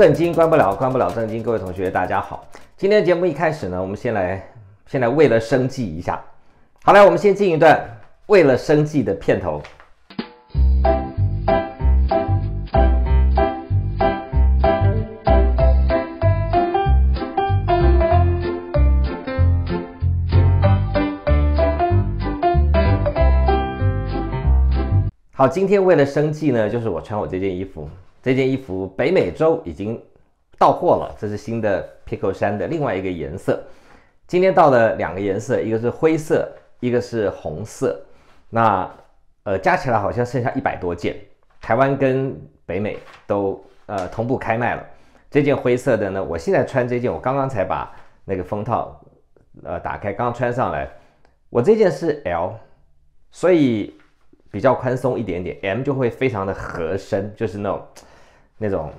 震惊关不了，关不了震惊。各位同学，大家好。今天的节目一开始呢，我们先来，先来为了生计一下。好来，我们先进一段为了生计的片头。好，今天为了生计呢，就是我穿我这件衣服。这件衣服北美洲已经到货了，这是新的 p i c o 衫山的另外一个颜色。今天到了两个颜色，一个是灰色，一个是红色。那呃，加起来好像剩下一百多件。台湾跟北美都呃同步开卖了。这件灰色的呢，我现在穿这件，我刚刚才把那个封套呃打开，刚穿上来。我这件是 L，所以比较宽松一点点，M 就会非常的合身，就是那种。那种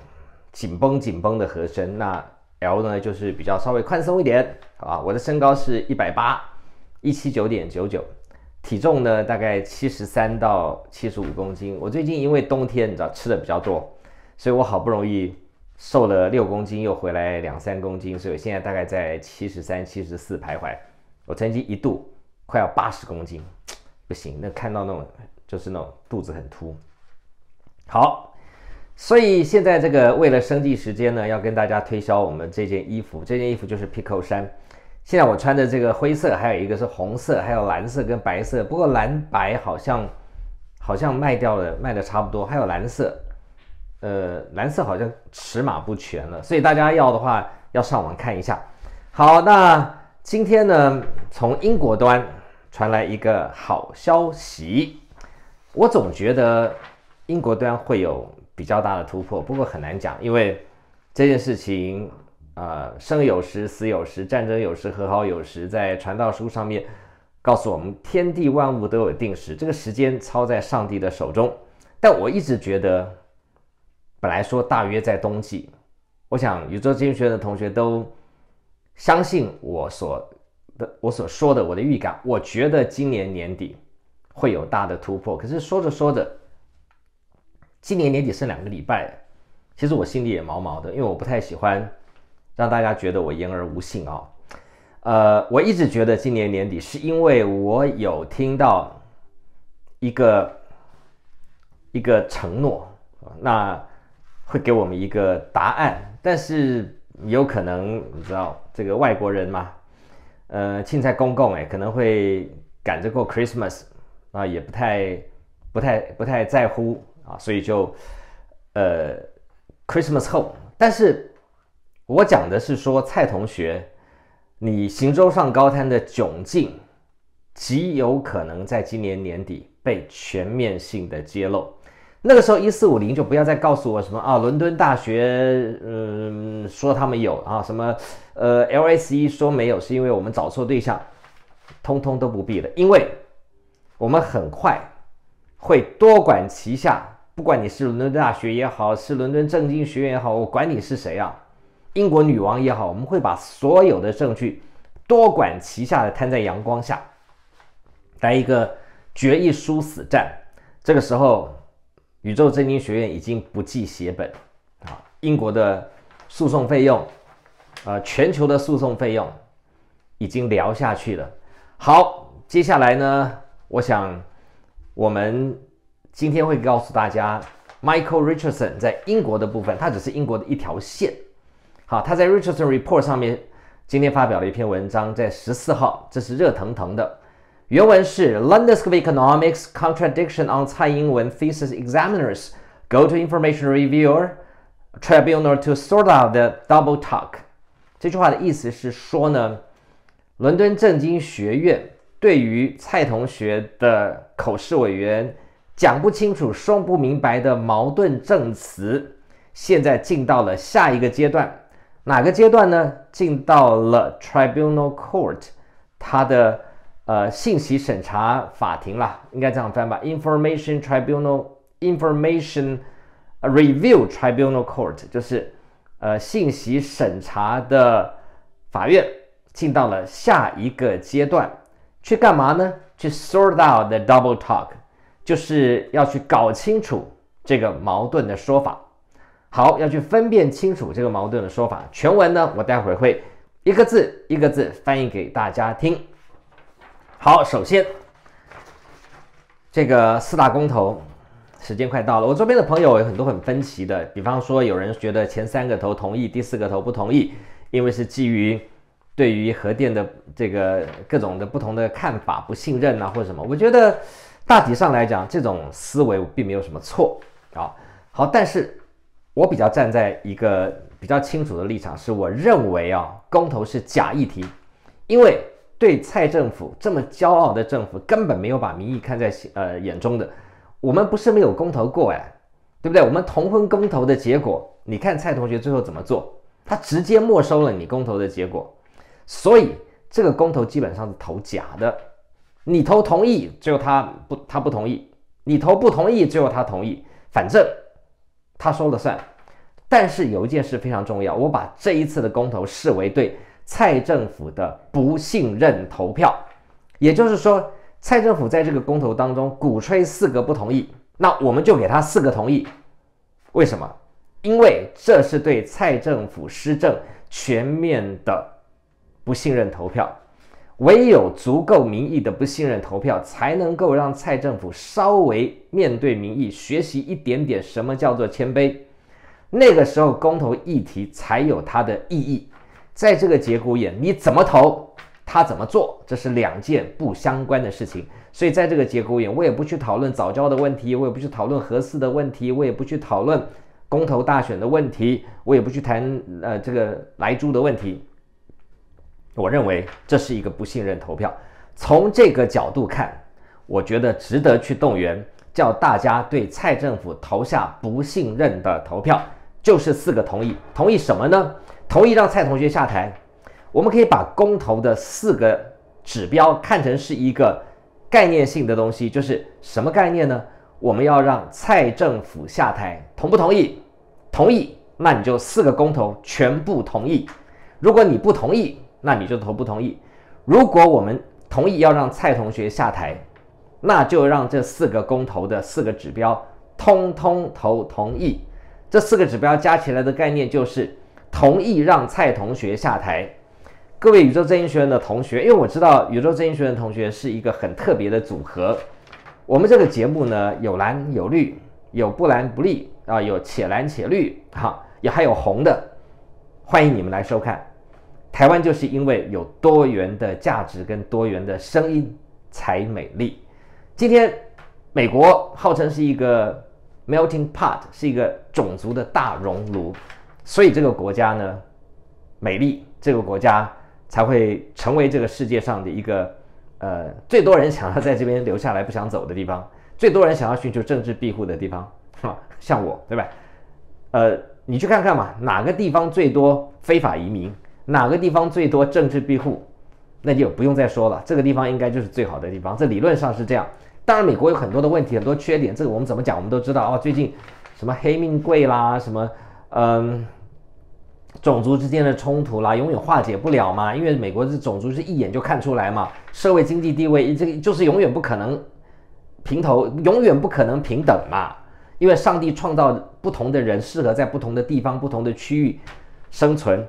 紧绷紧绷的和声，那 L 呢就是比较稍微宽松一点，好吧？我的身高是一百八一七九点九九，体重呢大概七十三到七十五公斤。我最近因为冬天你知道吃的比较多，所以我好不容易瘦了六公斤，又回来两三公斤，所以我现在大概在七十三七十四徘徊。我曾经一度快要八十公斤，不行，那看到那种就是那种肚子很凸。好。所以现在这个为了生计时间呢，要跟大家推销我们这件衣服。这件衣服就是 Pico 衫。现在我穿的这个灰色，还有一个是红色，还有蓝色跟白色。不过蓝白好像好像卖掉了，卖的差不多。还有蓝色，呃，蓝色好像尺码不全了，所以大家要的话要上网看一下。好，那今天呢，从英国端传来一个好消息。我总觉得英国端会有。比较大的突破，不过很难讲，因为这件事情，呃，生有时，死有时，战争有时，和好有时。在《传道书》上面告诉我们，天地万物都有定时，这个时间操在上帝的手中。但我一直觉得，本来说大约在冬季，我想宇宙经济学的同学都相信我所的我所说的我的预感。我觉得今年年底会有大的突破，可是说着说着。今年年底剩两个礼拜，其实我心里也毛毛的，因为我不太喜欢让大家觉得我言而无信啊。呃，我一直觉得今年年底是因为我有听到一个一个承诺，那会给我们一个答案，但是有可能你知道这个外国人嘛？呃，青菜公公哎，可能会赶着过 Christmas 啊，也不太不太不太在乎。啊，所以就，呃，Christmas home。但是我讲的是说，蔡同学，你行舟上高滩的窘境，极有可能在今年年底被全面性的揭露。那个时候，一四五零就不要再告诉我什么啊，伦敦大学，嗯，说他们有啊，什么，呃，L S E 说没有，是因为我们找错对象，通通都不必了，因为我们很快会多管齐下。不管你是伦敦大学也好，是伦敦正经学院也好，我管你是谁啊，英国女王也好，我们会把所有的证据，多管齐下的摊在阳光下，来一个决一输死战。这个时候，宇宙正经学院已经不计血本啊，英国的诉讼费用，呃，全球的诉讼费用已经聊下去了。好，接下来呢，我想我们。今天会告诉大家，Michael Richardson 在英国的部分，他只是英国的一条线。好，他在 Richardson Report 上面今天发表了一篇文章，在十四号，这是热腾腾的。原文是 London School Economics Contradiction on 蔡英文 Thesis Examiners Go to Information Review e r Tribunal to Sort Out the Double Talk。这句话的意思是说呢，伦敦政经学院对于蔡同学的口试委员。讲不清楚、说不明白的矛盾证词，现在进到了下一个阶段，哪个阶段呢？进到了 tribunal court，它的呃信息审查法庭啦，应该这样翻吧，information tribunal，information review tribunal court，就是呃信息审查的法院，进到了下一个阶段，去干嘛呢？去 sort out the double talk。就是要去搞清楚这个矛盾的说法，好，要去分辨清楚这个矛盾的说法。全文呢，我待会儿会一个字一个字翻译给大家听。好，首先这个四大公投，时间快到了，我周边的朋友有很多很分歧的，比方说有人觉得前三个头同意，第四个头不同意，因为是基于对于核电的这个各种的不同的看法、不信任啊或者什么。我觉得。大体上来讲，这种思维我并没有什么错啊。好，但是我比较站在一个比较清楚的立场，是我认为啊，公投是假议题，因为对蔡政府这么骄傲的政府根本没有把民意看在呃眼中的。我们不是没有公投过哎，对不对？我们同婚公投的结果，你看蔡同学最后怎么做？他直接没收了你公投的结果，所以这个公投基本上是投假的。你投同意，只有他不，他不同意；你投不同意，只有他同意。反正他说了算。但是有一件事非常重要，我把这一次的公投视为对蔡政府的不信任投票。也就是说，蔡政府在这个公投当中鼓吹四个不同意，那我们就给他四个同意。为什么？因为这是对蔡政府施政全面的不信任投票。唯有足够民意的不信任投票，才能够让蔡政府稍微面对民意，学习一点点什么叫做谦卑。那个时候，公投议题才有它的意义。在这个节骨眼，你怎么投，他怎么做，这是两件不相关的事情。所以，在这个节骨眼，我也不去讨论早教的问题，我也不去讨论核四的问题，我也不去讨论公投大选的问题，我也不去谈呃这个莱猪的问题。我认为这是一个不信任投票。从这个角度看，我觉得值得去动员，叫大家对蔡政府投下不信任的投票，就是四个同意。同意什么呢？同意让蔡同学下台。我们可以把公投的四个指标看成是一个概念性的东西，就是什么概念呢？我们要让蔡政府下台，同不同意？同意，那你就四个公投全部同意。如果你不同意。那你就投不同意。如果我们同意要让蔡同学下台，那就让这四个公投的四个指标通通投同意。这四个指标加起来的概念就是同意让蔡同学下台。各位宇宙真义学院的同学，因为我知道宇宙真义学院同学是一个很特别的组合。我们这个节目呢有蓝有绿，有不蓝不绿啊，有且蓝且绿啊，也还有红的，欢迎你们来收看。台湾就是因为有多元的价值跟多元的声音才美丽。今天美国号称是一个 melting pot，是一个种族的大熔炉，所以这个国家呢美丽，这个国家才会成为这个世界上的一个呃最多人想要在这边留下来不想走的地方，最多人想要寻求政治庇护的地方，像我对吧？呃，你去看看嘛，哪个地方最多非法移民？哪个地方最多政治庇护，那就不用再说了。这个地方应该就是最好的地方。这理论上是这样。当然，美国有很多的问题，很多缺点。这个我们怎么讲，我们都知道哦。最近，什么黑命贵啦，什么嗯，种族之间的冲突啦，永远化解不了嘛。因为美国是种族是一眼就看出来嘛，社会经济地位，这个就是永远不可能平头，永远不可能平等嘛。因为上帝创造不同的人，适合在不同的地方、不同的区域生存。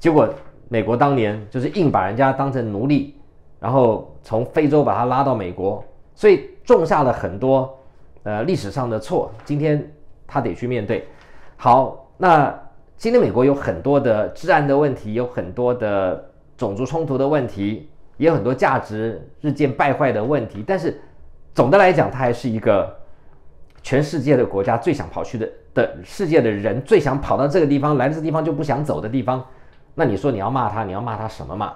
结果，美国当年就是硬把人家当成奴隶，然后从非洲把他拉到美国，所以种下了很多，呃，历史上的错。今天他得去面对。好，那今天美国有很多的治安的问题，有很多的种族冲突的问题，也有很多价值日渐败坏的问题。但是总的来讲，它还是一个全世界的国家最想跑去的，的世界的人最想跑到这个地方，来这地方就不想走的地方。那你说你要骂他，你要骂他什么嘛？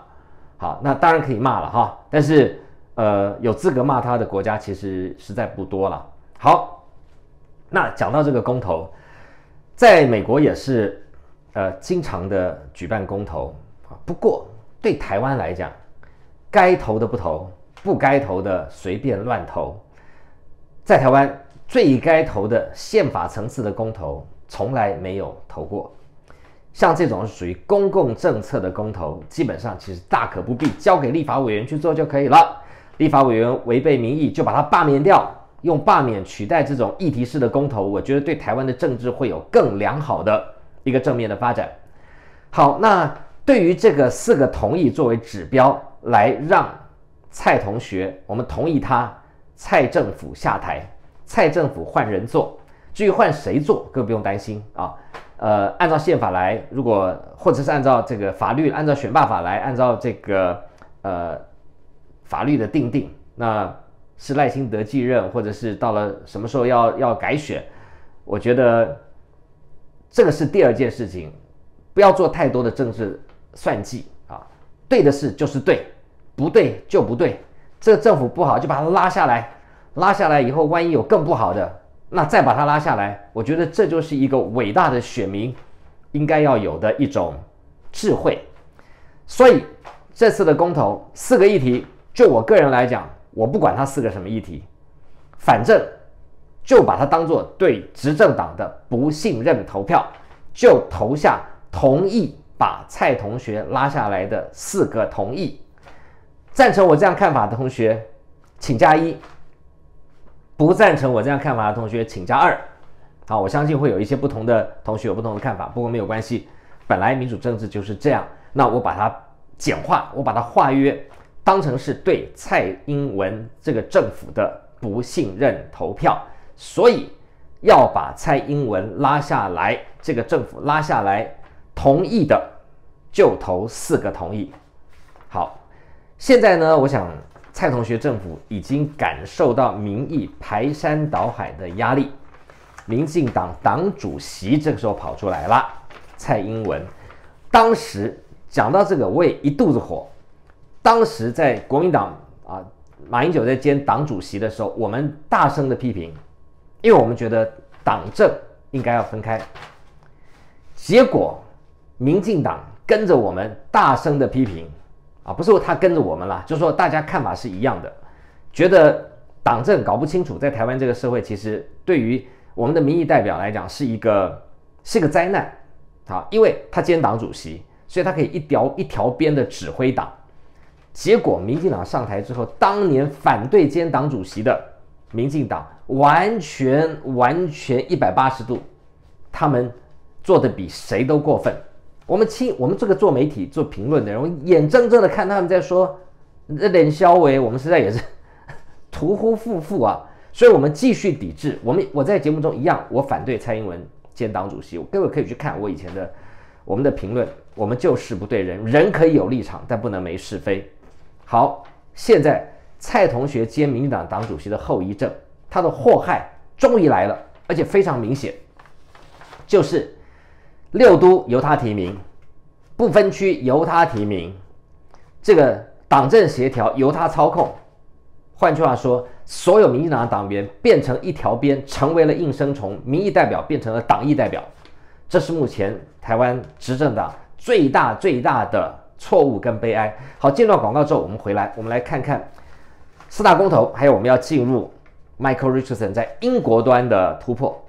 好，那当然可以骂了哈。但是，呃，有资格骂他的国家其实实在不多了。好，那讲到这个公投，在美国也是呃经常的举办公投啊。不过对台湾来讲，该投的不投，不该投的随便乱投。在台湾最该投的宪法层次的公投，从来没有投过。像这种属于公共政策的公投，基本上其实大可不必交给立法委员去做就可以了。立法委员违背民意就把它罢免掉，用罢免取代这种议题式的公投，我觉得对台湾的政治会有更良好的一个正面的发展。好，那对于这个四个同意作为指标来让蔡同学，我们同意他蔡政府下台，蔡政府换人做，至于换谁做，各位不用担心啊。呃，按照宪法来，如果或者是按照这个法律，按照选罢法来，按照这个呃法律的定定，那是赖清德继任，或者是到了什么时候要要改选，我觉得这个是第二件事情，不要做太多的政治算计啊。对的事就是对，不对就不对。这政府不好就把它拉下来，拉下来以后万一有更不好的。那再把他拉下来，我觉得这就是一个伟大的选民应该要有的一种智慧。所以这次的公投四个议题，就我个人来讲，我不管它四个什么议题，反正就把它当做对执政党的不信任投票，就投下同意把蔡同学拉下来的四个同意。赞成我这样看法的同学，请加一。不赞成我这样看法的同学，请加二。好，我相信会有一些不同的同学有不同的看法，不过没有关系，本来民主政治就是这样。那我把它简化，我把它化约，当成是对蔡英文这个政府的不信任投票，所以要把蔡英文拉下来，这个政府拉下来，同意的就投四个同意。好，现在呢，我想。蔡同学，政府已经感受到民意排山倒海的压力。民进党党主席这个时候跑出来了，蔡英文。当时讲到这个，我也一肚子火。当时在国民党啊，马英九在兼党主席的时候，我们大声的批评，因为我们觉得党政应该要分开。结果，民进党跟着我们大声的批评。啊，不是说他跟着我们了，就是说大家看法是一样的，觉得党政搞不清楚，在台湾这个社会，其实对于我们的民意代表来讲，是一个是一个灾难，啊，因为他兼党主席，所以他可以一条一条边的指挥党，结果民进党上台之后，当年反对兼党主席的民进党，完全完全一百八十度，他们做的比谁都过分。我们亲，我们这个做媒体、做评论的人，我眼睁睁的看他们在说那点消微，我们实在也是 屠夫夫妇啊，所以我们继续抵制。我们我在节目中一样，我反对蔡英文兼党主席。各位可以去看我以前的我们的评论，我们就事不对人，人可以有立场，但不能没是非。好，现在蔡同学兼民进党党主席的后遗症，他的祸害终于来了，而且非常明显，就是。六都由他提名，不分区由他提名，这个党政协调由他操控。换句话说，所有民进党的党员变成一条边，成为了应声虫，民意代表变成了党意代表。这是目前台湾执政党最大最大的错误跟悲哀。好，进入广告之后我们回来，我们来看看四大公投，还有我们要进入 Michael Richardson 在英国端的突破。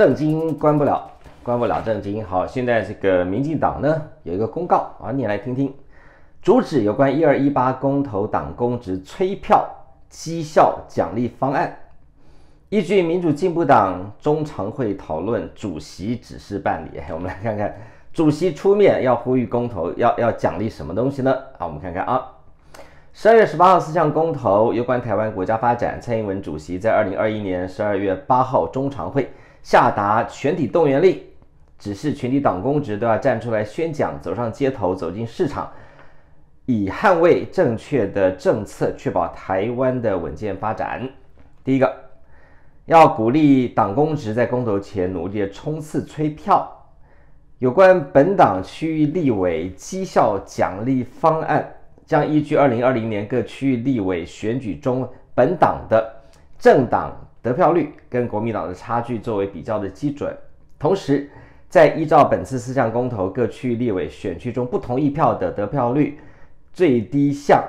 震经关不了，关不了震经。好，现在这个民进党呢有一个公告啊，你来听听，阻止有关一二一八公投党公职催票绩效奖励方案，依据民主进步党中常会讨论主席指示办理。我们来看看，主席出面要呼吁公投，要要奖励什么东西呢？啊，我们看看啊，十二月十八号四项公投有关台湾国家发展，蔡英文主席在二零二一年十二月八号中常会。下达全体动员令，指示全体党公职都要站出来宣讲，走上街头，走进市场，以捍卫正确的政策，确保台湾的稳健发展。第一个，要鼓励党公职在公投前努力的冲刺催票。有关本党区域立委绩效奖励方案，将依据2020年各区域立委选举中本党的政党。得票率跟国民党的差距作为比较的基准，同时再依照本次四项公投各区域立委选区中不同意票的得票率最低项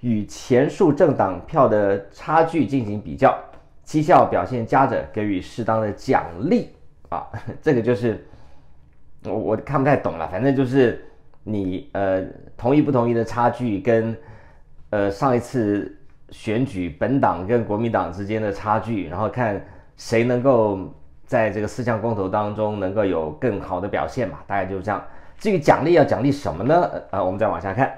与前述政党票的差距进行比较，绩效表现佳者给予适当的奖励啊，这个就是我我看不太懂了，反正就是你呃同意不同意的差距跟呃上一次。选举本党跟国民党之间的差距，然后看谁能够在这个四项公投当中能够有更好的表现吧，大概就是这样。至于奖励要奖励什么呢？呃，我们再往下看，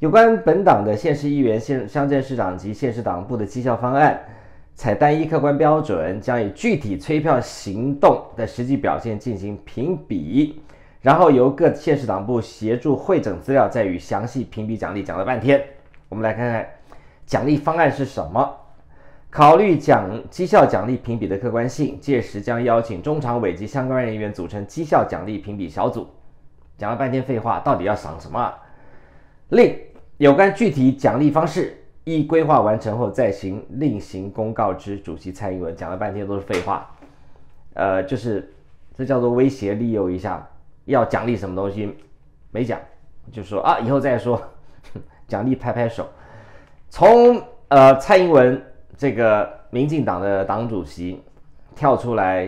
有关本党的县市议员、县乡镇市长及县市党部的绩效方案，采单一客观标准，将以具体催票行动的实际表现进行评比，然后由各县市党部协助会整资料，再与详细评比奖励。讲了半天，我们来看看。奖励方案是什么？考虑奖绩效奖励评比的客观性，届时将邀请中常委及相关人员组成绩效奖励评比小组。讲了半天废话，到底要赏什么？另，有关具体奖励方式，一规划完成后再行另行公告之。主席蔡英文讲了半天都是废话，呃，就是这叫做威胁利诱一下，要奖励什么东西，没奖，就说啊以后再说，奖励拍拍手。从呃蔡英文这个民进党的党主席跳出来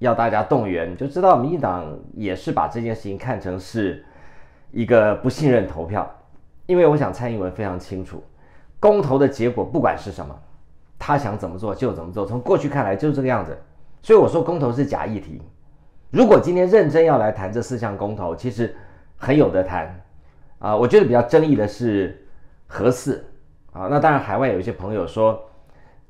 要大家动员，就知道民进党也是把这件事情看成是一个不信任投票。因为我想蔡英文非常清楚，公投的结果不管是什么，他想怎么做就怎么做。从过去看来就是这个样子，所以我说公投是假议题。如果今天认真要来谈这四项公投，其实很有的谈啊。我觉得比较争议的是何四。啊，那当然，海外有一些朋友说，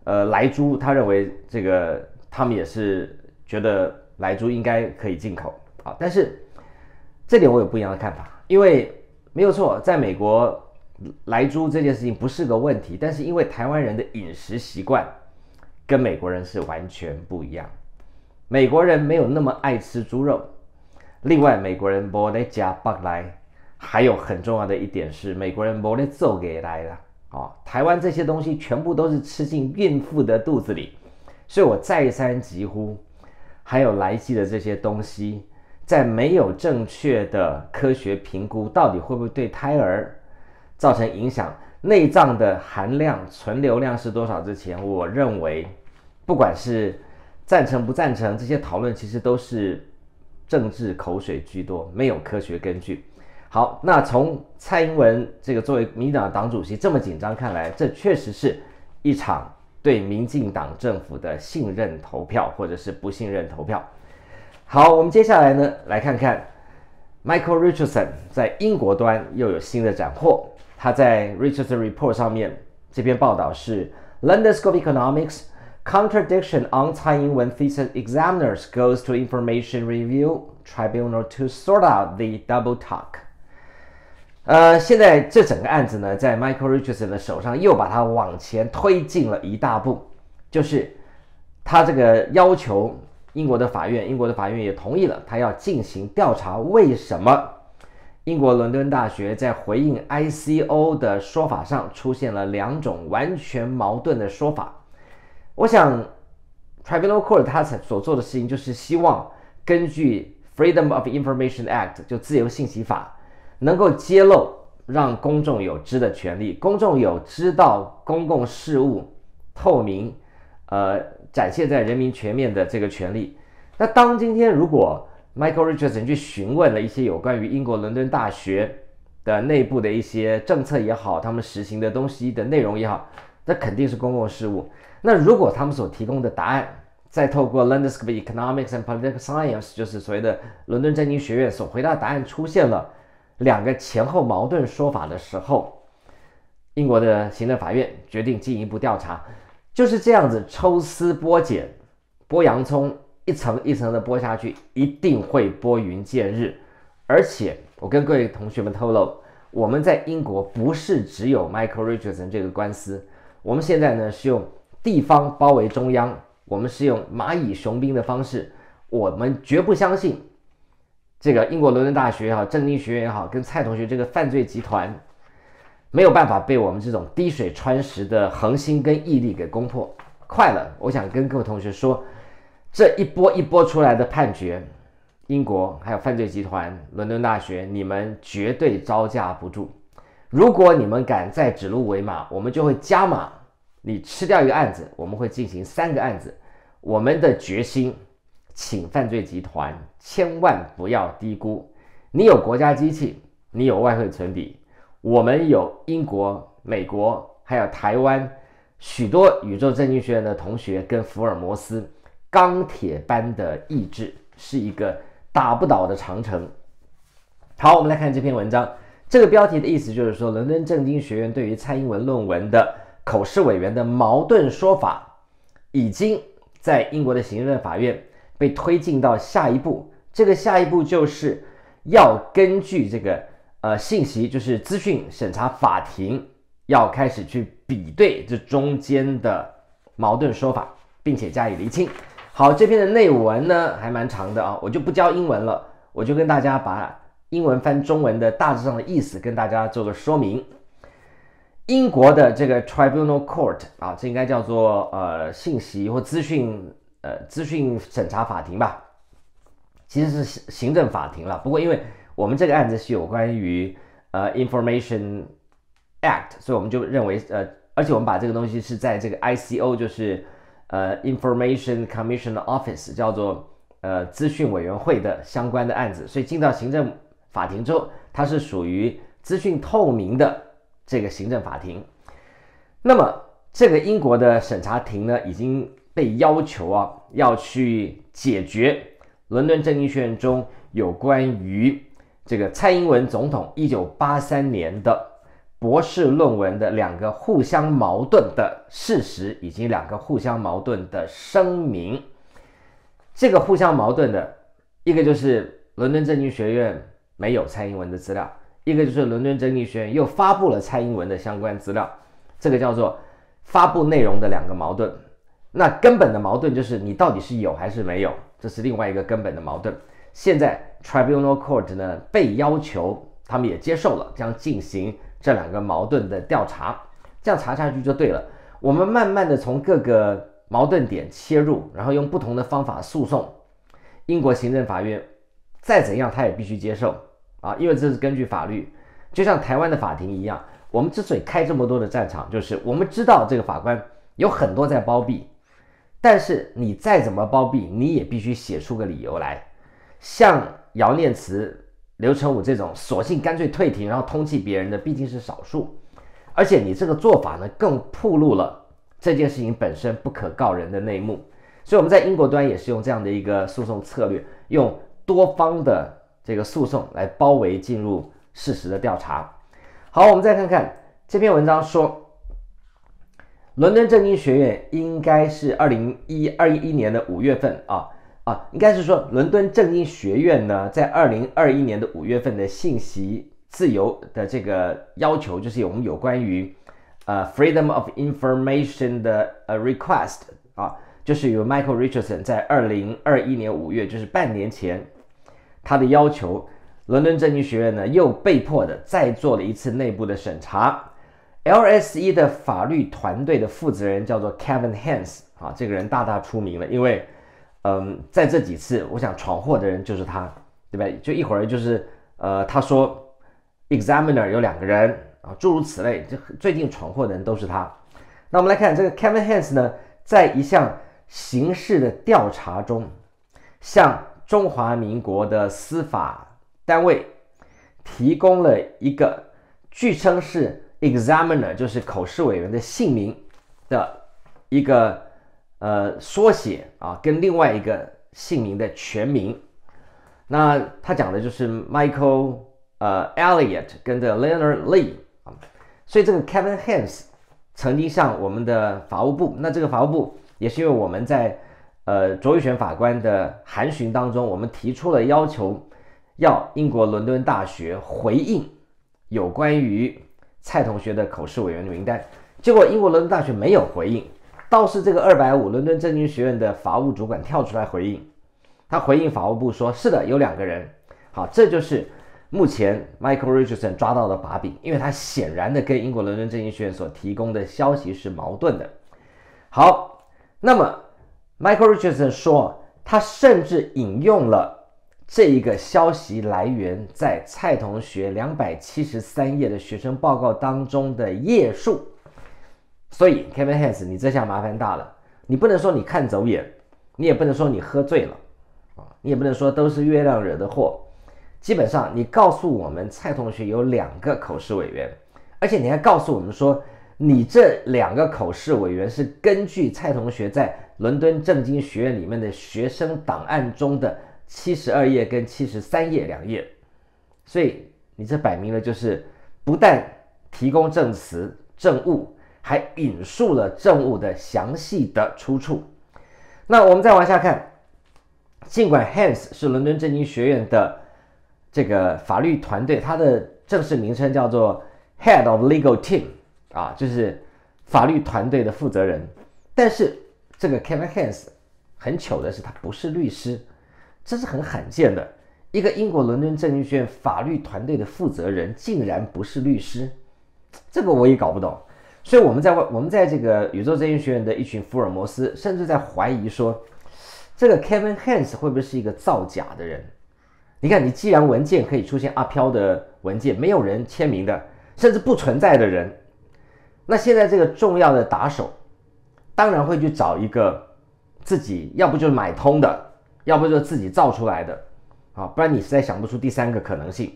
呃，莱猪，他认为这个他们也是觉得莱猪应该可以进口啊，但是这点我有不一样的看法，因为没有错，在美国莱猪这件事情不是个问题，但是因为台湾人的饮食习惯跟美国人是完全不一样，美国人没有那么爱吃猪肉，另外美国人不叻夹白来，还有很重要的一点是，美国人不叻做给来了。啊，台湾这些东西全部都是吃进孕妇的肚子里，所以我再三疾呼，还有来济的这些东西，在没有正确的科学评估到底会不会对胎儿造成影响、内脏的含量、存留量是多少之前，我认为，不管是赞成不赞成，这些讨论其实都是政治口水居多，没有科学根据。好，那从蔡英文这个作为民进党的党主席这么紧张看来，这确实是一场对民进党政府的信任投票或者是不信任投票。好，我们接下来呢，来看看 Michael Richardson 在英国端又有新的斩获。他在 Richardson Report 上面这篇报道是 l o n d s c o p e Economics Contradiction on t 英文 i e n Thesis Examiners Goes to Information Review Tribunal to Sort Out the Double Talk。呃，现在这整个案子呢，在 Michael Richardson 的手上又把它往前推进了一大步，就是他这个要求英国的法院，英国的法院也同意了，他要进行调查，为什么英国伦敦大学在回应 ICO 的说法上出现了两种完全矛盾的说法？我想，Tribunal Court 他所做的事情就是希望根据 Freedom of Information Act 就自由信息法。能够揭露让公众有知的权利，公众有知道公共事务透明，呃，展现在人民全面的这个权利。那当今天如果 Michael Richardson 去询问了一些有关于英国伦敦大学的内部的一些政策也好，他们实行的东西的内容也好，那肯定是公共事务。那如果他们所提供的答案，再透过 London School of Economics and Political Science，就是所谓的伦敦政经学院所回答答案出现了。两个前后矛盾说法的时候，英国的行政法院决定进一步调查，就是这样子抽丝剥茧、剥洋葱，一层一层的剥下去，一定会拨云见日。而且，我跟各位同学们透露，我们在英国不是只有 Michael Richardson 这个官司，我们现在呢是用地方包围中央，我们是用蚂蚁雄兵的方式，我们绝不相信。这个英国伦敦大学也好，政经学院也好，跟蔡同学这个犯罪集团，没有办法被我们这种滴水穿石的恒心跟毅力给攻破。快了，我想跟各位同学说，这一波一波出来的判决，英国还有犯罪集团、伦敦大学，你们绝对招架不住。如果你们敢再指鹿为马，我们就会加码。你吃掉一个案子，我们会进行三个案子。我们的决心。请犯罪集团千万不要低估，你有国家机器，你有外汇存底，我们有英国、美国，还有台湾许多宇宙政经学院的同学跟福尔摩斯钢铁般的意志，是一个打不倒的长城。好，我们来看这篇文章，这个标题的意思就是说，伦敦政经学院对于蔡英文论文的口试委员的矛盾说法，已经在英国的行政法院。被推进到下一步，这个下一步就是要根据这个呃信息，就是资讯审查法庭要开始去比对这中间的矛盾说法，并且加以厘清。好，这篇的内文呢还蛮长的啊，我就不教英文了，我就跟大家把英文翻中文的大致上的意思跟大家做个说明。英国的这个 tribunal court 啊，这应该叫做呃信息或资讯。呃，资讯审查法庭吧，其实是行政法庭了。不过，因为我们这个案子是有关于呃《Information Act》，所以我们就认为呃，而且我们把这个东西是在这个 ICO，就是呃《Information Commission Office》，叫做呃资讯委员会的相关的案子，所以进到行政法庭之后，它是属于资讯透明的这个行政法庭。那么，这个英国的审查庭呢，已经。被要求啊，要去解决伦敦政经学院中有关于这个蔡英文总统一九八三年的博士论文的两个互相矛盾的事实，以及两个互相矛盾的声明。这个互相矛盾的一个就是伦敦政经学院没有蔡英文的资料，一个就是伦敦政经学院又发布了蔡英文的相关资料，这个叫做发布内容的两个矛盾。那根本的矛盾就是你到底是有还是没有，这是另外一个根本的矛盾。现在 Tribunal Court 呢被要求，他们也接受了，将进行这两个矛盾的调查。这样查下去就对了。我们慢慢的从各个矛盾点切入，然后用不同的方法诉讼。英国行政法院再怎样，他也必须接受啊，因为这是根据法律。就像台湾的法庭一样，我们之所以开这么多的战场，就是我们知道这个法官有很多在包庇。但是你再怎么包庇，你也必须写出个理由来。像姚念慈、刘成武这种，索性干脆退庭，然后通气别人的，毕竟是少数。而且你这个做法呢，更暴露了这件事情本身不可告人的内幕。所以我们在英国端也是用这样的一个诉讼策略，用多方的这个诉讼来包围进入事实的调查。好，我们再看看这篇文章说。伦敦政经学院应该是二零一二一一年的五月份啊啊，应该是说伦敦政经学院呢，在二零二一年的五月份的信息自由的这个要求，就是我们有关于呃 freedom of information 的呃 request 啊，就是由 Michael Richardson 在二零二一年五月，就是半年前他的要求，伦敦政经学院呢又被迫的再做了一次内部的审查。L.S.E 的法律团队的负责人叫做 Kevin h a n s 啊，这个人大大出名了，因为，嗯，在这几次，我想闯祸的人就是他，对吧？就一会儿就是，呃，他说，examiner 有两个人啊，诸如此类，就最近闯祸的人都是他。那我们来看这个 Kevin h a n s 呢，在一项刑事的调查中，向中华民国的司法单位提供了一个，据称是。Examiner 就是口试委员的姓名的一个呃缩写啊，跟另外一个姓名的全名。那他讲的就是 Michael 呃 Elliot 跟着 Leonard Lee 啊，所以这个 Kevin h a n s 曾经向我们的法务部，那这个法务部也是因为我们在呃卓伟璇法官的函询当中，我们提出了要求，要英国伦敦大学回应有关于。蔡同学的口试委员名单，结果英国伦敦大学没有回应，倒是这个二百五伦敦政经学院的法务主管跳出来回应，他回应法务部说：“是的，有两个人。”好，这就是目前 Michael Richardson 抓到的把柄，因为他显然的跟英国伦敦政经学院所提供的消息是矛盾的。好，那么 Michael Richardson 说，他甚至引用了。这一个消息来源在蔡同学两百七十三页的学生报告当中的页数，所以 Kevin h a n s 你这下麻烦大了。你不能说你看走眼，你也不能说你喝醉了，啊，你也不能说都是月亮惹的祸。基本上，你告诉我们蔡同学有两个口试委员，而且你还告诉我们说，你这两个口试委员是根据蔡同学在伦敦政经学院里面的学生档案中的。七十二页跟七十三页两页，所以你这摆明了就是不但提供证词、证物，还引述了证物的详细的出处。那我们再往下看，尽管 Hans 是伦敦政经学院的这个法律团队，他的正式名称叫做 Head of Legal Team 啊，就是法律团队的负责人。但是这个 Kevin Hans 很糗的是，他不是律师。这是很罕见的，一个英国伦敦证券法律团队的负责人竟然不是律师，这个我也搞不懂。所以我们在外，我们在这个宇宙证券学院的一群福尔摩斯，甚至在怀疑说，这个 Kevin h a n s 会不会是一个造假的人？你看，你既然文件可以出现阿飘的文件，没有人签名的，甚至不存在的人，那现在这个重要的打手，当然会去找一个自己，要不就是买通的。要不就自己造出来的，啊，不然你实在想不出第三个可能性。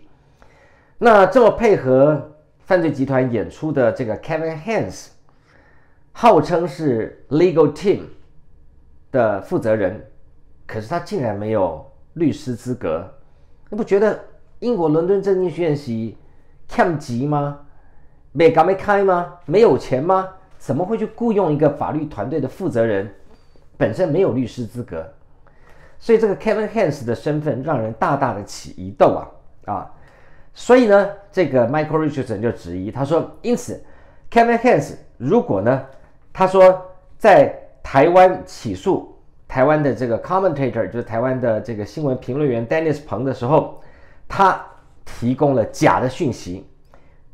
那这么配合犯罪集团演出的这个 Kevin h a n s 号称是 Legal Team 的负责人，可是他竟然没有律师资格，你不觉得英国伦敦政经学院系 Cam 级吗？没搞没开吗？没有钱吗？怎么会去雇佣一个法律团队的负责人，本身没有律师资格？所以这个 Kevin h a n s 的身份让人大大的起疑窦啊啊！所以呢，这个 Michael Richardson 就质疑，他说：，因此 Kevin h a n s 如果呢，他说在台湾起诉台湾的这个 commentator 就是台湾的这个新闻评论员 Dennis p e n 的时候，他提供了假的讯息，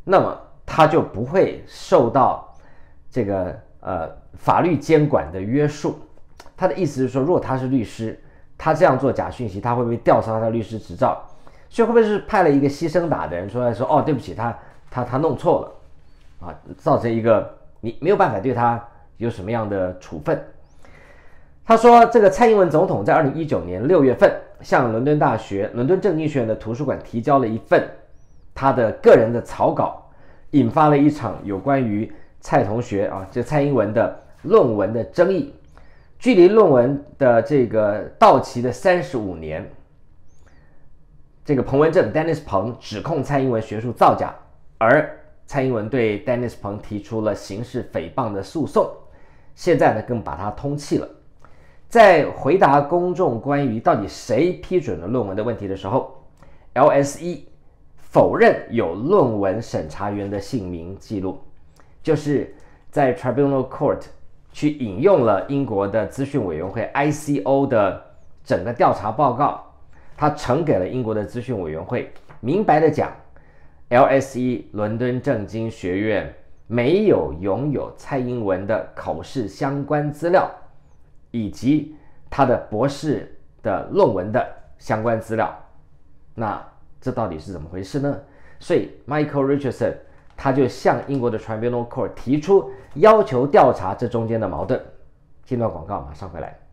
那么他就不会受到这个呃法律监管的约束。他的意思是说，如果他是律师，他这样做假讯息，他会被吊销他的律师执照，所以会不会是派了一个牺牲打的人出来说：“哦，对不起，他他他弄错了，啊，造成一个你没有办法对他有什么样的处分。”他说：“这个蔡英文总统在二零一九年六月份向伦敦大学伦敦政治学院的图书馆提交了一份他的个人的草稿，引发了一场有关于蔡同学啊，这蔡英文的论文的争议。”距离论文的这个到期的三十五年，这个彭文正 （Dennis p n 指控蔡英文学术造假，而蔡英文对 Dennis p n 提出了刑事诽谤的诉讼。现在呢，更把他通气了。在回答公众关于到底谁批准了论文的问题的时候，LSE 否认有论文审查员的姓名记录，就是在 Tribunal Court。去引用了英国的资讯委员会 ICO 的整个调查报告，他呈给了英国的资讯委员会。明白的讲，LSE 伦敦政经学院没有拥有蔡英文的考试相关资料，以及他的博士的论文的相关资料。那这到底是怎么回事呢？所以 Michael Richardson。他就向英国的 Tribunal Court 提出要求调查这中间的矛盾。这段广告马上回来。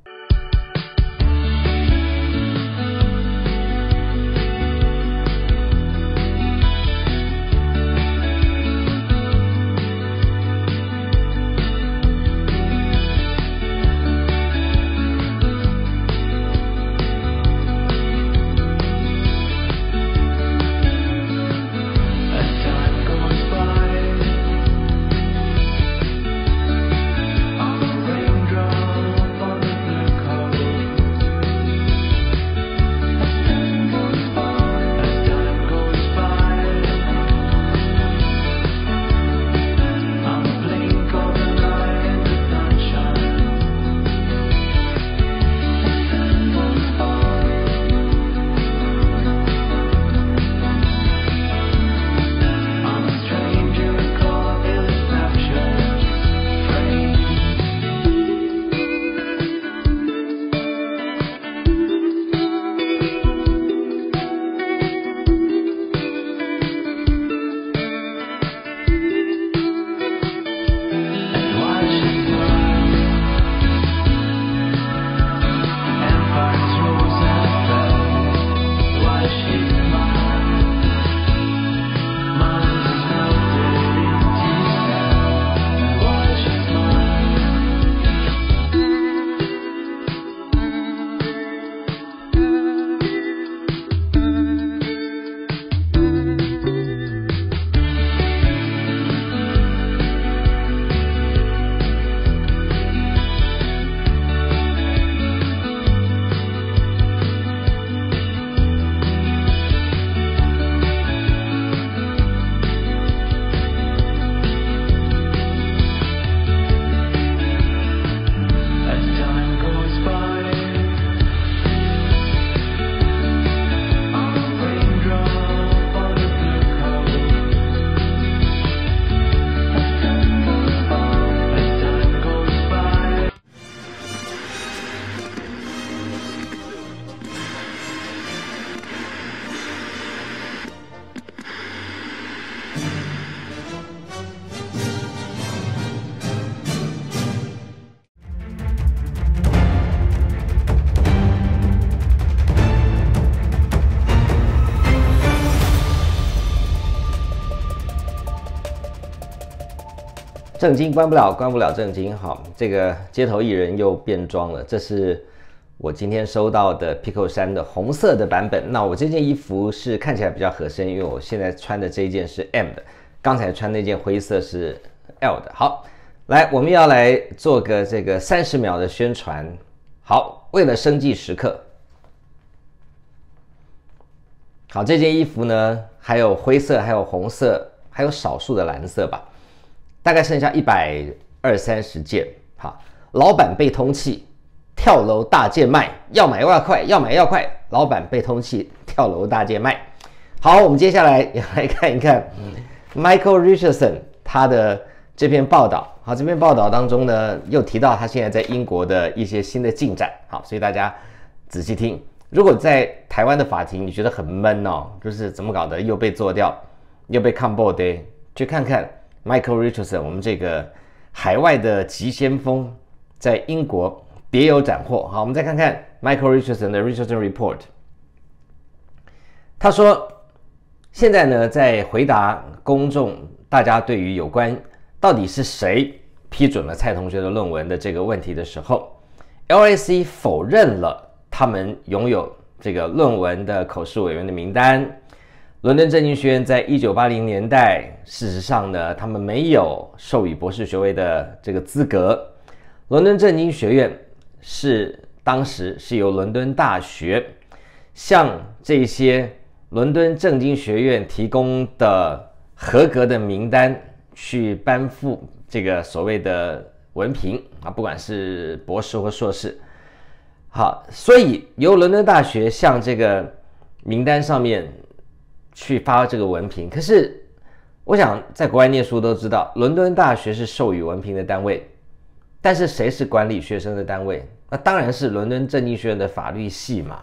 正经关不了，关不了正经。好，这个街头艺人又变装了。这是我今天收到的 p i c o 衫的红色的版本。那我这件衣服是看起来比较合身，因为我现在穿的这一件是 M 的，刚才穿那件灰色是 L 的。好，来，我们要来做个这个三十秒的宣传。好，为了生计时刻。好，这件衣服呢，还有灰色，还有红色，还有少数的蓝色吧。大概剩下一百二三十件，哈，老板被通缉，跳楼大贱卖，要买要快，要买要快，老板被通缉，跳楼大贱卖。好，我们接下来 来看一看 Michael Richardson 他的这篇报道，好，这篇报道当中呢又提到他现在在英国的一些新的进展，好，所以大家仔细听。如果在台湾的法庭你觉得很闷哦，就是怎么搞的又被做掉，又被 combo 的，去看看。Michael Richardson，我们这个海外的急先锋在英国别有斩获。好，我们再看看 Michael Richardson 的 Richardson Report。他说，现在呢，在回答公众大家对于有关到底是谁批准了蔡同学的论文的这个问题的时候，LAC 否认了他们拥有这个论文的口试委员的名单。伦敦政经学院在一九八零年代，事实上呢，他们没有授予博士学位的这个资格。伦敦政经学院是当时是由伦敦大学向这些伦敦政经学院提供的合格的名单去颁付这个所谓的文凭啊，不管是博士或硕士。好，所以由伦敦大学向这个名单上面。去发这个文凭，可是我想在国外念书都知道，伦敦大学是授予文凭的单位，但是谁是管理学生的单位？那当然是伦敦政经学院的法律系嘛。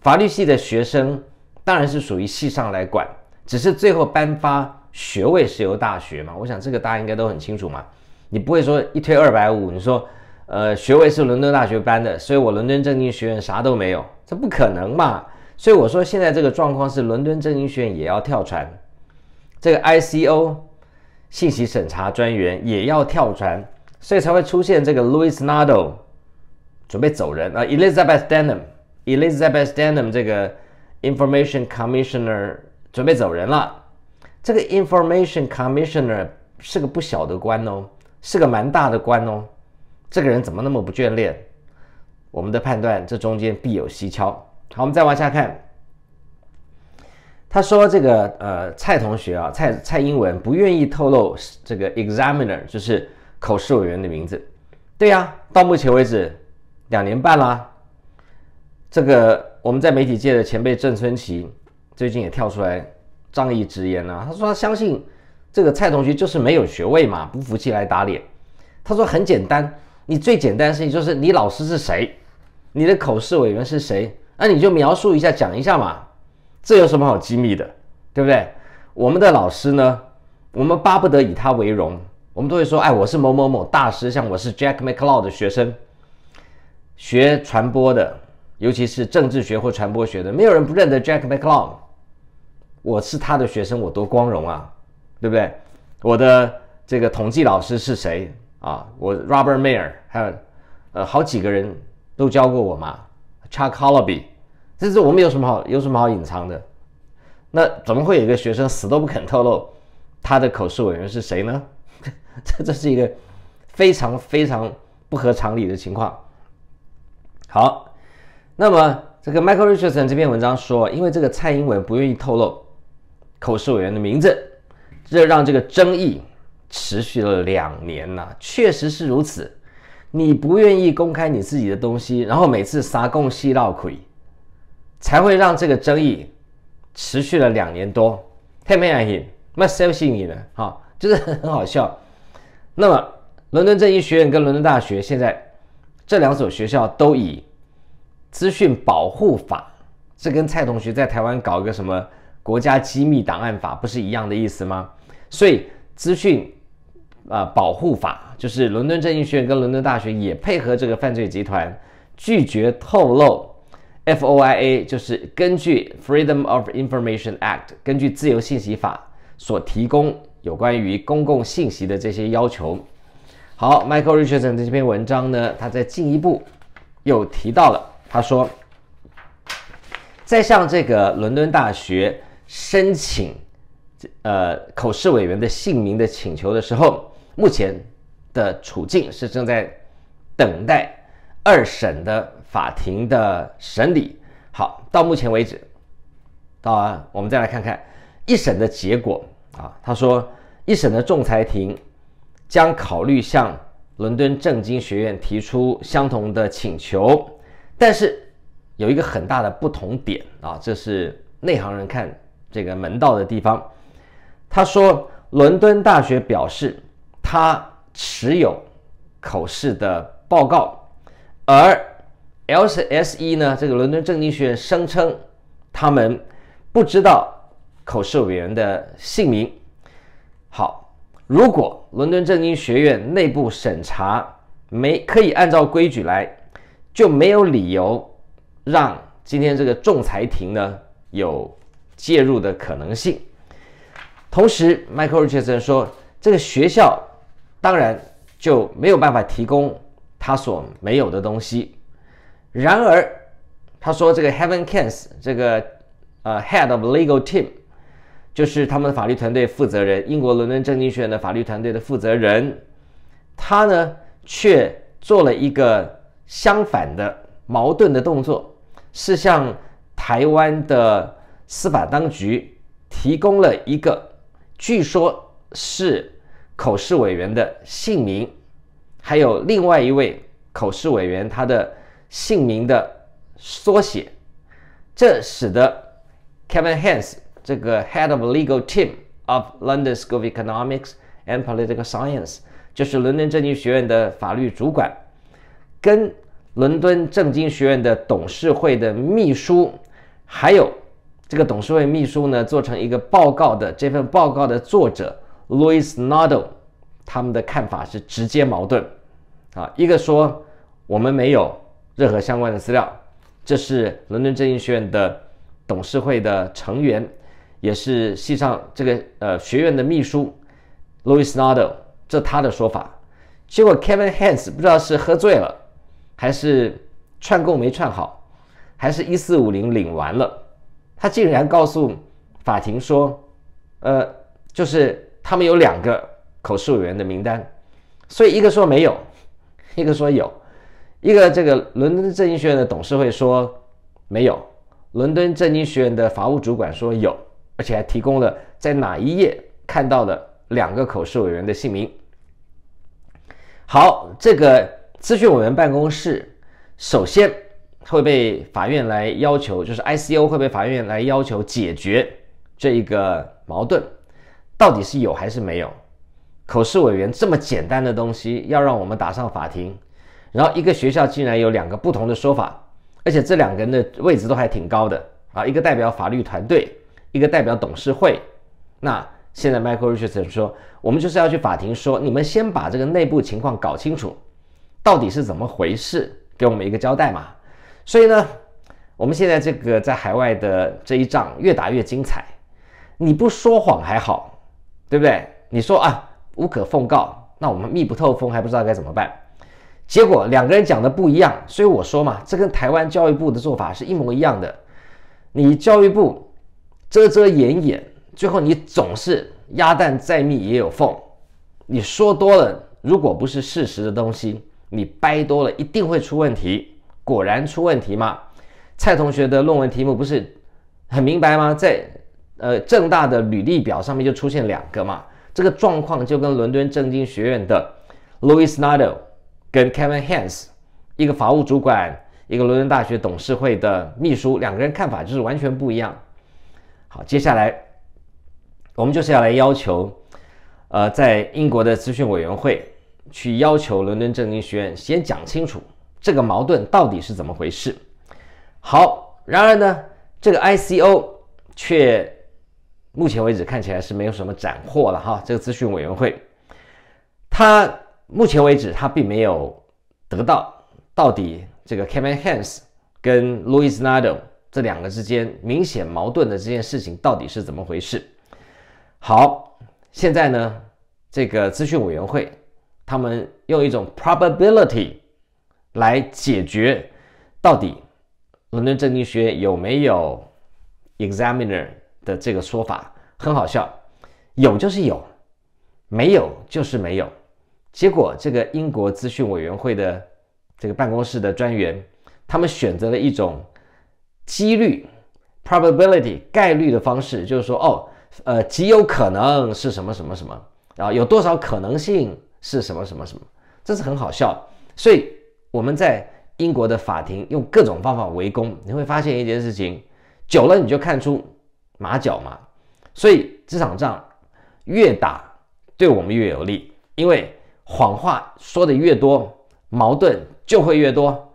法律系的学生当然是属于系上来管，只是最后颁发学位是由大学嘛。我想这个大家应该都很清楚嘛。你不会说一推二百五，你说呃学位是伦敦大学颁的，所以我伦敦政经学院啥都没有，这不可能嘛。所以我说，现在这个状况是伦敦政经学院也要跳船，这个 ICO 信息审查专员也要跳船，所以才会出现这个 Louis n a d o 准备走人啊，Elizabeth Denham，Elizabeth Denham 这个 Information Commissioner 准备走人了。这个 Information Commissioner 是个不小的官哦，是个蛮大的官哦。这个人怎么那么不眷恋？我们的判断，这中间必有蹊跷。好，我们再往下看。他说：“这个呃，蔡同学啊，蔡蔡英文不愿意透露这个 examiner 就是口试委员的名字。”对呀，到目前为止两年半啦。这个我们在媒体界的前辈郑春琪最近也跳出来仗义执言了，他说：“他相信这个蔡同学就是没有学位嘛，不服气来打脸。”他说：“很简单，你最简单的事情就是你老师是谁，你的口试委员是谁。”那你就描述一下，讲一下嘛，这有什么好机密的，对不对？我们的老师呢，我们巴不得以他为荣，我们都会说，哎，我是某某某大师，像我是 Jack McCloud 的学生，学传播的，尤其是政治学或传播学的，没有人不认得 Jack McCloud，我是他的学生，我多光荣啊，对不对？我的这个统计老师是谁啊？我 Robert Mayer，还有呃好几个人都教过我嘛，Chuck h o l l b y 这是我们有什么好有什么好隐藏的？那怎么会有一个学生死都不肯透露他的口试委员是谁呢？这这是一个非常非常不合常理的情况。好，那么这个 Michael Richardson 这篇文章说，因为这个蔡英文不愿意透露口试委员的名字，这让这个争议持续了两年呢。确实是如此，你不愿意公开你自己的东西，然后每次撒共吸闹鬼。才会让这个争议持续了两年多，太没 i r o n selfie 哈，就是很很好笑。那么，伦敦政经学院跟伦敦大学现在这两所学校都以资讯保护法，这跟蔡同学在台湾搞一个什么国家机密档案法不是一样的意思吗？所以，资讯啊保护法就是伦敦政经学院跟伦敦大学也配合这个犯罪集团拒绝透露。FOIA 就是根据 Freedom of Information Act，根据自由信息法所提供有关于公共信息的这些要求。好，Michael Richardson 这篇文章呢，他在进一步又提到了，他说，在向这个伦敦大学申请呃口试委员的姓名的请求的时候，目前的处境是正在等待二审的。法庭的审理好，到目前为止，到啊，我们再来看看一审的结果啊。他说，一审的仲裁庭将考虑向伦敦政经学院提出相同的请求，但是有一个很大的不同点啊，这是内行人看这个门道的地方。他说，伦敦大学表示他持有口试的报告，而。L S e 呢？这个伦敦政经学院声称他们不知道口试委员的姓名。好，如果伦敦政经学院内部审查没可以按照规矩来，就没有理由让今天这个仲裁庭呢有介入的可能性。同时，Michael Richardson 说，这个学校当然就没有办法提供他所没有的东西。然而，他说：“这个 Heaven k e n s 这个呃，Head of Legal Team，就是他们的法律团队负责人，英国伦敦政经学院的法律团队的负责人，他呢却做了一个相反的、矛盾的动作，是向台湾的司法当局提供了一个，据说是口试委员的姓名，还有另外一位口试委员他的。”姓名的缩写，这使得 Kevin h a n s 这个 Head of Legal Team of London School of Economics and Political Science，就是伦敦政经学院的法律主管，跟伦敦政经学院的董事会的秘书，还有这个董事会秘书呢，做成一个报告的这份报告的作者 Louis Noddle，他们的看法是直接矛盾，啊，一个说我们没有。任何相关的资料，这是伦敦政经学院的董事会的成员，也是系上这个呃学院的秘书 Louis n a r d o 这他的说法。结果 Kevin h a n e s 不知道是喝醉了，还是串供没串好，还是一四五零领完了，他竟然告诉法庭说，呃，就是他们有两个口述委员的名单，所以一个说没有，一个说有。一个这个伦敦政经学院的董事会说没有，伦敦政经学院的法务主管说有，而且还提供了在哪一页看到了两个口试委员的姓名。好，这个咨询委员办公室首先会被法院来要求，就是 ICO 会被法院来要求解决这一个矛盾，到底是有还是没有？口试委员这么简单的东西要让我们打上法庭？然后一个学校竟然有两个不同的说法，而且这两个人的位置都还挺高的啊，一个代表法律团队，一个代表董事会。那现在 Michael Richardson 说，我们就是要去法庭说，你们先把这个内部情况搞清楚，到底是怎么回事，给我们一个交代嘛。所以呢，我们现在这个在海外的这一仗越打越精彩。你不说谎还好，对不对？你说啊无可奉告，那我们密不透风，还不知道该怎么办。结果两个人讲的不一样，所以我说嘛，这跟台湾教育部的做法是一模一样的。你教育部遮遮掩掩，最后你总是鸭蛋再密也有缝。你说多了，如果不是事实的东西，你掰多了一定会出问题。果然出问题嘛？蔡同学的论文题目不是很明白吗？在呃正大的履历表上面就出现两个嘛，这个状况就跟伦敦政经学院的 Louis Nado。跟 Kevin h a n s 一个法务主管，一个伦敦大学董事会的秘书，两个人看法就是完全不一样。好，接下来我们就是要来要求，呃，在英国的咨询委员会去要求伦敦政经学院先讲清楚这个矛盾到底是怎么回事。好，然而呢，这个 ICO 却目前为止看起来是没有什么斩获了哈，这个咨询委员会，他目前为止，他并没有得到到底这个 Kevin h a n s 跟 Luis o Nado 这两个之间明显矛盾的这件事情到底是怎么回事。好，现在呢，这个资讯委员会他们用一种 probability 来解决到底伦敦政经学有没有 examiner 的这个说法，很好笑，有就是有，没有就是没有。结果，这个英国资讯委员会的这个办公室的专员，他们选择了一种几率 （probability） 概率的方式，就是说，哦，呃，极有可能是什么什么什么啊，有多少可能性是什么什么什么，这是很好笑。所以我们在英国的法庭用各种方法围攻，你会发现一件事情，久了你就看出马脚嘛。所以这场仗越打对我们越有利，因为。谎话说的越多，矛盾就会越多。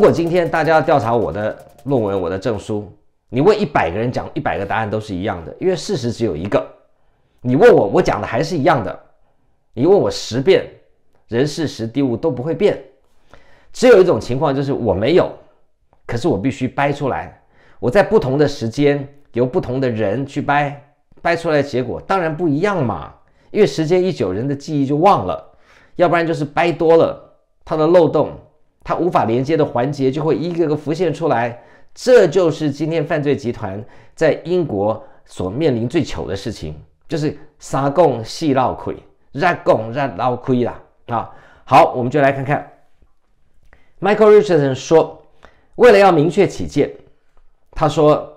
如果今天大家要调查我的论文、我的证书，你问一百个人讲一百个答案都是一样的，因为事实只有一个。你问我，我讲的还是一样的。你问我十遍，人事实、地五都不会变。只有一种情况就是我没有，可是我必须掰出来。我在不同的时间由不同的人去掰，掰出来的结果当然不一样嘛。因为时间一久，人的记忆就忘了，要不然就是掰多了，它的漏洞。它无法连接的环节就会一个个浮现出来，这就是今天犯罪集团在英国所面临最糗的事情，就是撒共细闹亏，让共让捞亏啦！啊，好，我们就来看看 Michael Richardson 说，为了要明确起见，他说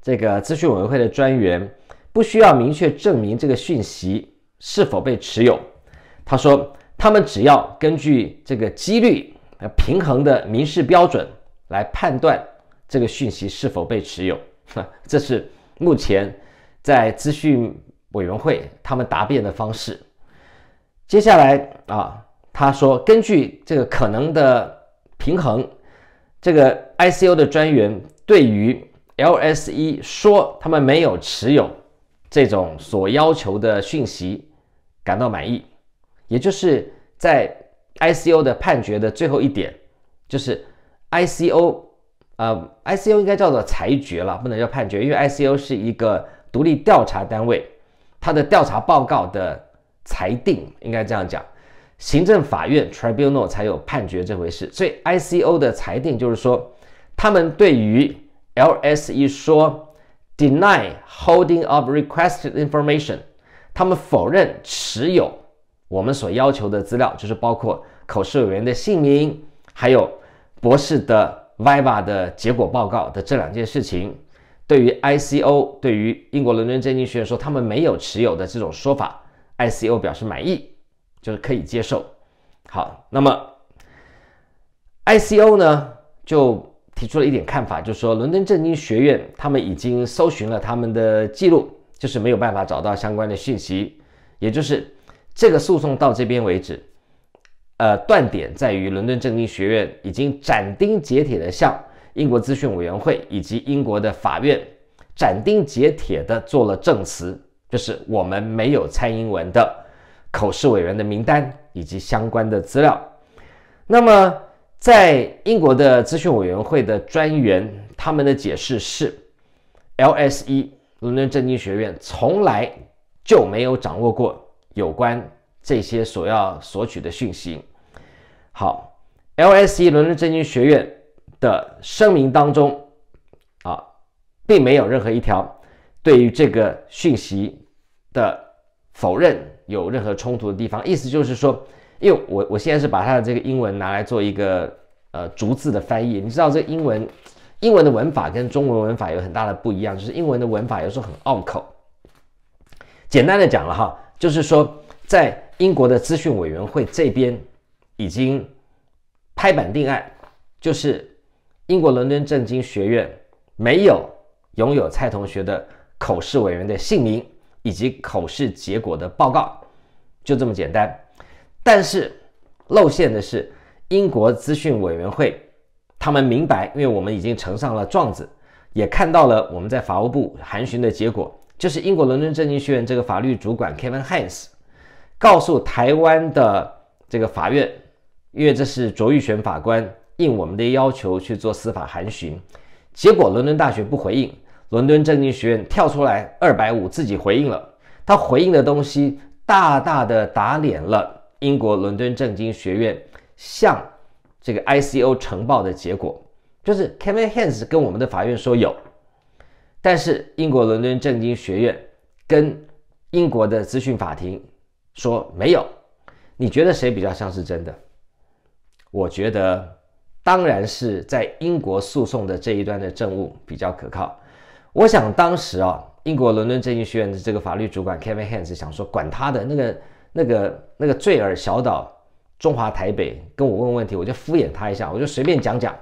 这个咨询委员会的专员不需要明确证明这个讯息是否被持有，他说他们只要根据这个几率。要平衡的民事标准来判断这个讯息是否被持有，这是目前在资讯委员会他们答辩的方式。接下来啊，他说根据这个可能的平衡，这个 ICO 的专员对于 LSE 说他们没有持有这种所要求的讯息感到满意，也就是在。ICO 的判决的最后一点就是，ICO，呃，ICO 应该叫做裁决了，不能叫判决，因为 ICO 是一个独立调查单位，它的调查报告的裁定应该这样讲，行政法院 （tribunal） 才有判决这回事，所以 ICO 的裁定就是说，他们对于 LSE 说 deny holding of requested information，他们否认持有。我们所要求的资料就是包括口试委员的姓名，还有博士的 Viva 的结果报告的这两件事情。对于 ICO，对于英国伦敦政经学院说他们没有持有的这种说法，ICO 表示满意，就是可以接受。好，那么 ICO 呢就提出了一点看法，就是说伦敦政经学院他们已经搜寻了他们的记录，就是没有办法找到相关的讯息，也就是。这个诉讼到这边为止，呃，断点在于伦敦政经学院已经斩钉截铁的向英国资讯委员会以及英国的法院斩钉截铁的做了证词，就是我们没有蔡英文的口试委员的名单以及相关的资料。那么，在英国的资讯委员会的专员，他们的解释是，LSE 伦敦政经学院从来就没有掌握过。有关这些所要索取的讯息，好，LSE 伦敦政经学院的声明当中啊，并没有任何一条对于这个讯息的否认有任何冲突的地方。意思就是说，因为我我现在是把它的这个英文拿来做一个呃逐字的翻译。你知道，这英文英文的文法跟中文文法有很大的不一样，就是英文的文法有时候很拗口。简单的讲了哈。就是说，在英国的资讯委员会这边已经拍板定案，就是英国伦敦政经学院没有拥有蔡同学的口试委员的姓名以及口试结果的报告，就这么简单。但是露馅的是，英国资讯委员会他们明白，因为我们已经呈上了状子，也看到了我们在法务部函询的结果。就是英国伦敦政经学院这个法律主管 Kevin h a n s 告诉台湾的这个法院，因为这是卓玉璇法官应我们的要求去做司法函询，结果伦敦大学不回应，伦敦政经学院跳出来二百五自己回应了，他回应的东西大大的打脸了英国伦敦政经学院向这个 ICO 呈报的结果，就是 Kevin h a n s 跟我们的法院说有。但是英国伦敦政经学院跟英国的资讯法庭说没有，你觉得谁比较像是真的？我觉得当然是在英国诉讼的这一端的证物比较可靠。我想当时啊，英国伦敦政经学院的这个法律主管 Kevin h a n s 想说，管他的那个那个那个坠耳小岛，中华台北跟我问问题，我就敷衍他一下，我就随便讲讲，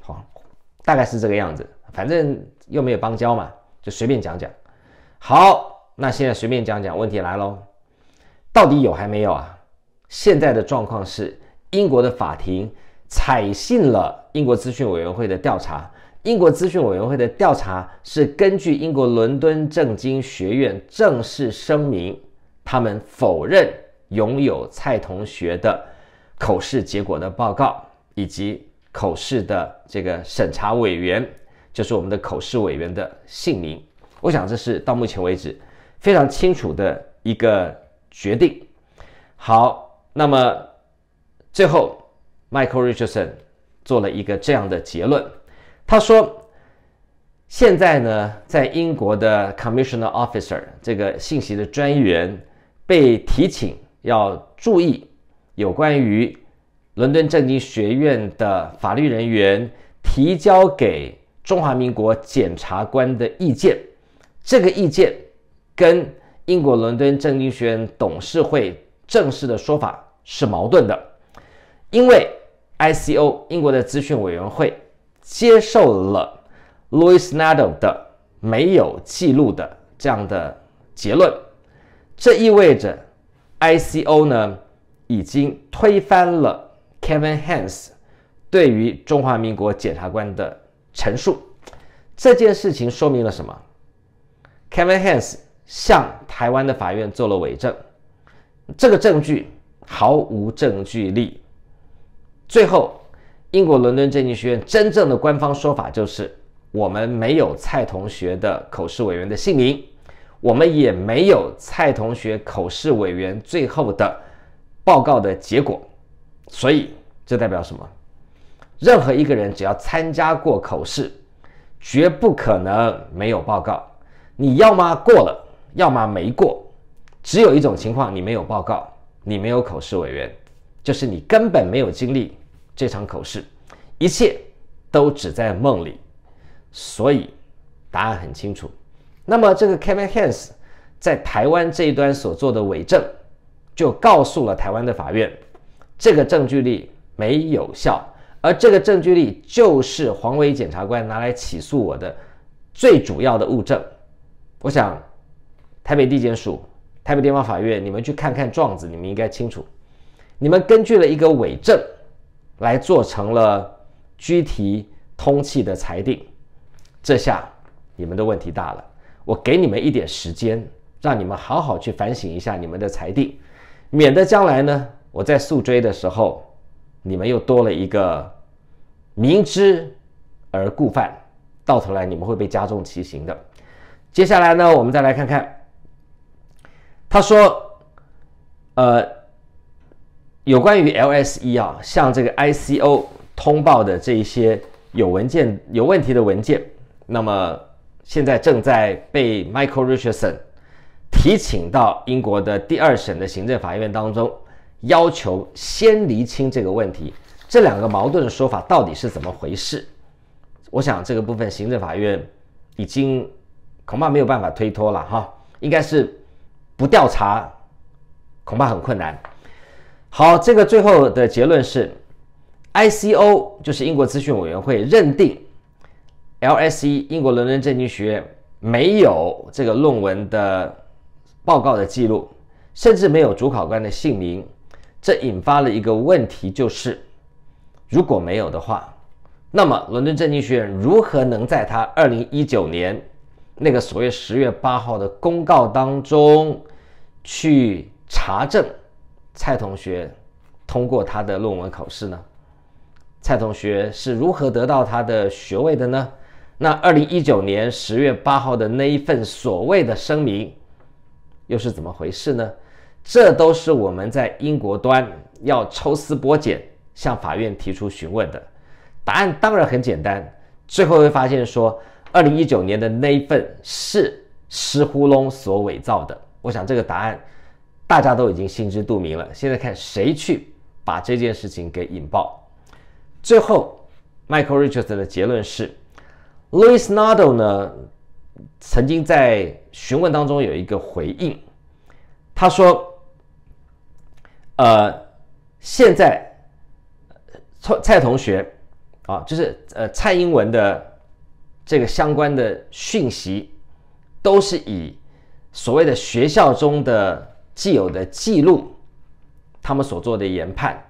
好，大概是这个样子，反正。又没有邦交嘛，就随便讲讲。好，那现在随便讲讲。问题来喽，到底有还没有啊？现在的状况是，英国的法庭采信了英国资讯委员会的调查。英国资讯委员会的调查是根据英国伦敦政经学院正式声明，他们否认拥有蔡同学的口试结果的报告，以及口试的这个审查委员。就是我们的口试委员的姓名，我想这是到目前为止非常清楚的一个决定。好，那么最后，Michael Richardson 做了一个这样的结论，他说，现在呢，在英国的 Commissioner Officer 这个信息的专员被提请要注意有关于伦敦政经学院的法律人员提交给。中华民国检察官的意见，这个意见跟英国伦敦政经学院董事会正式的说法是矛盾的，因为 ICO 英国的资讯委员会接受了 Louis n a d e 的没有记录的这样的结论，这意味着 ICO 呢已经推翻了 Kevin h a n s 对于中华民国检察官的。陈述这件事情说明了什么？Kevin h a n s 向台湾的法院做了伪证，这个证据毫无证据力。最后，英国伦敦政经学院真正的官方说法就是：我们没有蔡同学的口试委员的姓名，我们也没有蔡同学口试委员最后的报告的结果。所以，这代表什么？任何一个人只要参加过口试，绝不可能没有报告。你要么过了，要么没过，只有一种情况：你没有报告，你没有口试委员，就是你根本没有经历这场口试，一切都只在梦里。所以答案很清楚。那么，这个 Kevin h a n s 在台湾这一端所做的伪证，就告诉了台湾的法院，这个证据力没有效。而这个证据力就是黄伟检察官拿来起诉我的最主要的物证。我想，台北地检署、台北地方法院，你们去看看状子，你们应该清楚。你们根据了一个伪证来做成了拘提通气的裁定，这下你们的问题大了。我给你们一点时间，让你们好好去反省一下你们的裁定，免得将来呢我在诉追的时候。你们又多了一个明知而故犯，到头来你们会被加重其刑的。接下来呢，我们再来看看，他说，呃，有关于 LSE 啊，向这个 ICO 通报的这一些有文件有问题的文件，那么现在正在被 Michael Richardson 提请到英国的第二审的行政法院当中。要求先厘清这个问题，这两个矛盾的说法到底是怎么回事？我想这个部分行政法院已经恐怕没有办法推脱了哈，应该是不调查恐怕很困难。好，这个最后的结论是，ICO 就是英国资讯委员会认定 LSE 英国伦敦政经学院没有这个论文的报告的记录，甚至没有主考官的姓名。这引发了一个问题，就是如果没有的话，那么伦敦政经学院如何能在他二零一九年那个所谓十月八号的公告当中去查证蔡同学通过他的论文考试呢？蔡同学是如何得到他的学位的呢？那二零一九年十月八号的那一份所谓的声明又是怎么回事呢？这都是我们在英国端要抽丝剥茧向法院提出询问的答案，当然很简单。最后会发现说，2019年的那份是史呼龙所伪造的。我想这个答案大家都已经心知肚明了。现在看谁去把这件事情给引爆。最后，Michael Richardson 的结论是，Louis n a r d o 呢曾经在询问当中有一个回应，他说。呃，现在蔡蔡同学啊，就是呃蔡英文的这个相关的讯息，都是以所谓的学校中的既有的记录，他们所做的研判。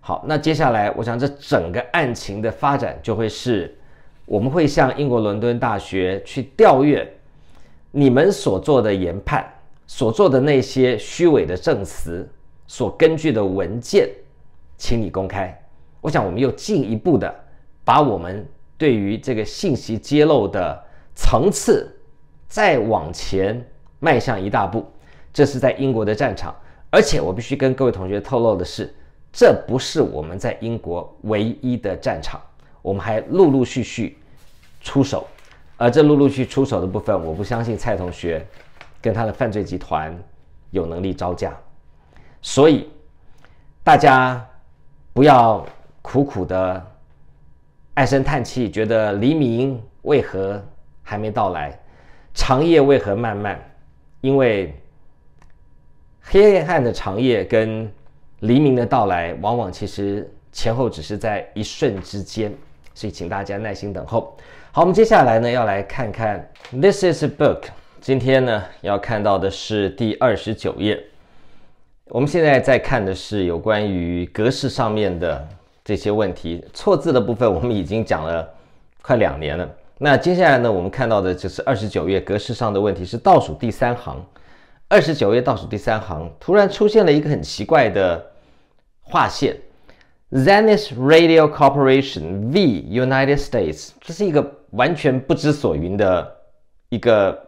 好，那接下来我想，这整个案情的发展就会是，我们会向英国伦敦大学去调阅你们所做的研判，所做的那些虚伪的证词。所根据的文件，请你公开。我想，我们又进一步的把我们对于这个信息揭露的层次再往前迈向一大步。这是在英国的战场，而且我必须跟各位同学透露的是，这不是我们在英国唯一的战场，我们还陆陆续续出手，而这陆陆续续出手的部分，我不相信蔡同学跟他的犯罪集团有能力招架。所以，大家不要苦苦的唉声叹气，觉得黎明为何还没到来，长夜为何漫漫？因为黑暗的长夜跟黎明的到来，往往其实前后只是在一瞬之间，所以请大家耐心等候。好，我们接下来呢要来看看《This is a book》，今天呢要看到的是第二十九页。我们现在在看的是有关于格式上面的这些问题，错字的部分我们已经讲了快两年了。那接下来呢，我们看到的就是二十九页格式上的问题是倒数第三行，二十九页倒数第三行突然出现了一个很奇怪的划线，Zenith Radio Corporation v. United States，这是一个完全不知所云的一个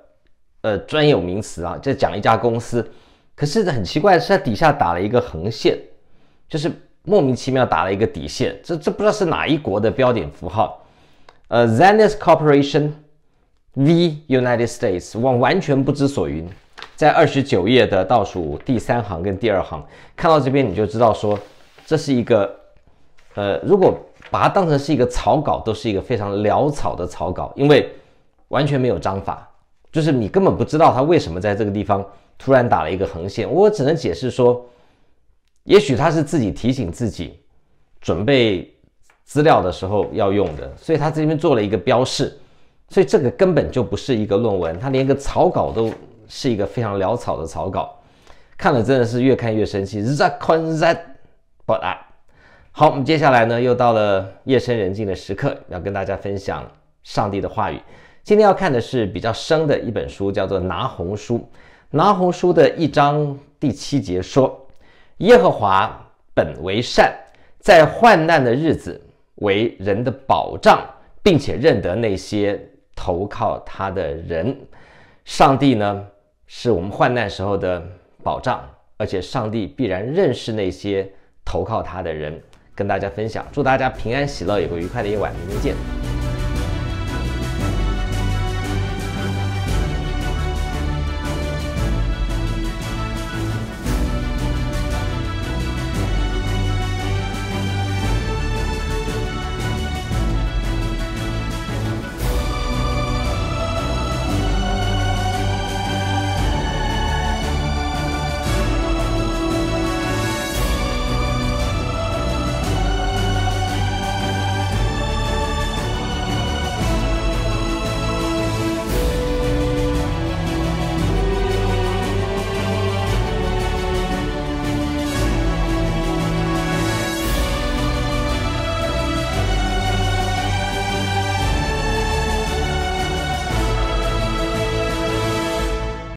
呃专有名词啊，这讲一家公司。可是很奇怪，是在底下打了一个横线，就是莫名其妙打了一个底线。这这不知道是哪一国的标点符号。呃 z e n i t h Corporation v United States，我完全不知所云。在二十九页的倒数第三行跟第二行，看到这边你就知道说这是一个，呃，如果把它当成是一个草稿，都是一个非常潦草的草稿，因为完全没有章法，就是你根本不知道它为什么在这个地方。突然打了一个横线，我只能解释说，也许他是自己提醒自己，准备资料的时候要用的，所以他这边做了一个标示，所以这个根本就不是一个论文，他连个草稿都是一个非常潦草的草稿，看了真的是越看越生气，That e c c o n t but I 好，我们接下来呢，又到了夜深人静的时刻，要跟大家分享上帝的话语。今天要看的是比较生的一本书，叫做《拿红书》。拿红书的一章第七节说：“耶和华本为善，在患难的日子为人的保障，并且认得那些投靠他的人。上帝呢，是我们患难时候的保障，而且上帝必然认识那些投靠他的人。”跟大家分享，祝大家平安喜乐，有个愉快的夜晚，明天见。